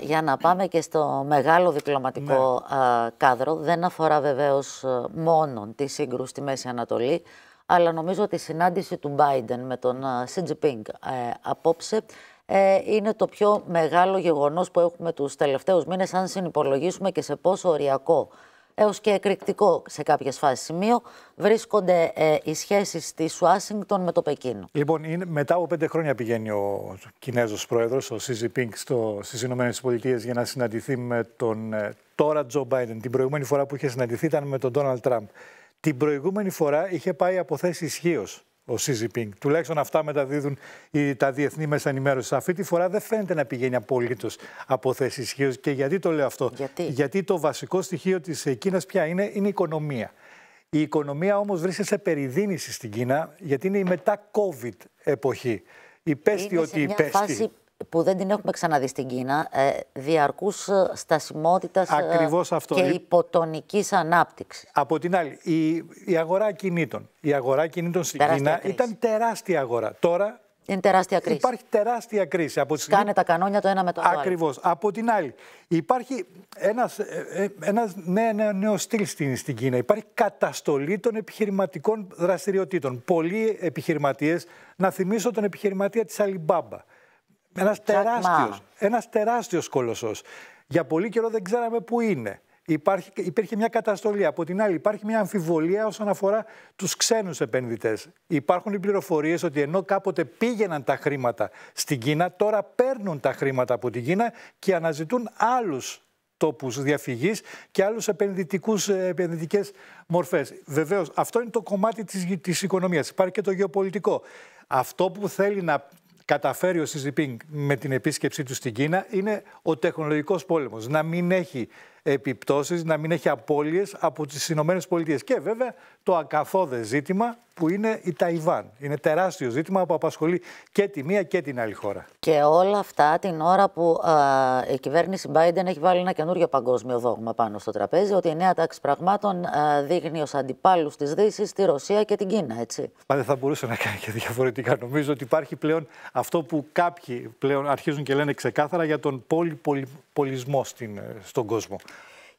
Για να πάμε και στο μεγάλο διπλωματικό ναι. κάδρο, δεν αφορά βεβαίως ε, μόνο τη σύγκρουση στη Μέση Ανατολή, αλλά νομίζω ότι η συνάντηση του Biden με τον Xi ε, απόψε ε, είναι το πιο μεγάλο γεγονός που έχουμε τους τελευταίους μήνες, αν συνυπολογίσουμε και σε πόσο οριακό έως και εκρηκτικό σε κάποιες φάσεις σημείο βρίσκονται ε, οι σχέσεις της Ουάσιγκτον με το Πεκίνο. Λοιπόν, είναι, μετά από πέντε χρόνια πηγαίνει ο Κινέζος πρόεδρος, ο Σιζι Πίνκ, στις ΗΠΑ για να συναντηθεί με τον ε, τώρα Τζο Μπάιντεν. Την προηγούμενη φορά που είχε συναντηθεί ήταν με τον Ντόναλτ Τραμπ. Την προηγούμενη φορά είχε πάει από θέση ισχύως ο Σιζιπίνγκ. Τουλάχιστον αυτά μεταδίδουν οι, τα διεθνή μέσα ενημέρωσης. Αυτή τη φορά δεν φαίνεται να πηγαίνει απολύτως από θέση ισχύως. Και γιατί το λέω αυτό, γιατί, γιατί το βασικό στοιχείο της Κίνας πια είναι, είναι η οικονομία. Η οικονομία όμως βρίσκεται σε περιδίνηση στην Κίνα, γιατί είναι η μετά-COVID εποχή. Υπέστη ότι υπέστη που δεν την έχουμε ξαναδεί στην Κίνα, ε, διαρκούς ε, στασιμότητας ε, και υποτονικής ανάπτυξης. Από την άλλη, η, η αγορά κινήτων. Η αγορά κινήτων στην Κίνα ήταν τεράστια αγορά. Τώρα είναι τεράστια κρίση. Υπάρχει τεράστια κρίση. Από Κάνε τα κανόνια το ένα με το άλλο. Ακριβώς. Από την άλλη, υπάρχει ένας νέο, στυλ στην, Κίνα. Υπάρχει καταστολή των επιχειρηματικών δραστηριοτήτων. Πολλοί επιχειρηματίες, να θυμίσω τον επιχειρηματία της Αλιμπάμπα ένας τεράστιος ένας τεράστιος κολοσσός. Για πολύ καιρό δεν ξέραμε πού είναι. Υπάρχει, υπήρχε μια καταστολή. Από την άλλη, υπάρχει μια αμφιβολία όσον αφορά τους ξένους επενδυτές. Υπάρχουν οι πληροφορίες ότι ενώ κάποτε πήγαιναν τα χρήματα στην Κίνα, τώρα παίρνουν τα χρήματα από την Κίνα και αναζητούν άλλους τόπους διαφυγής και άλλους επενδυτικούς, ε, επενδυτικές μορφές. Βεβαίως, αυτό είναι το κομμάτι της, της οικονομίας. Υπάρχει και το γεωπολιτικό. Αυτό που θέλει να, καταφέρει ο Σιζιπίνγκ με την επίσκεψή του στην Κίνα είναι ο τεχνολογικός πόλεμος. Να μην έχει επιπτώσεις, να μην έχει απώλειες από τις Ηνωμένες Πολιτείες. Και βέβαια το ακαθόδε ζήτημα που είναι η Ταϊβάν. Είναι τεράστιο ζήτημα που απασχολεί και τη μία και την άλλη χώρα. Και όλα αυτά την ώρα που η κυβέρνηση Biden έχει βάλει ένα καινούριο παγκόσμιο δόγμα πάνω στο τραπέζι, ότι η νέα τάξη πραγμάτων α, δείχνει ως αντιπάλους της Δύσης τη Ρωσία και την Κίνα, έτσι. δεν θα μπορούσε να κάνει και διαφορετικά. Νομίζω ότι υπάρχει πλέον αυτό που κάποιοι πλέον αρχίζουν και λένε ξεκάθαρα για τον πολυπολισμό ε, στον κόσμο.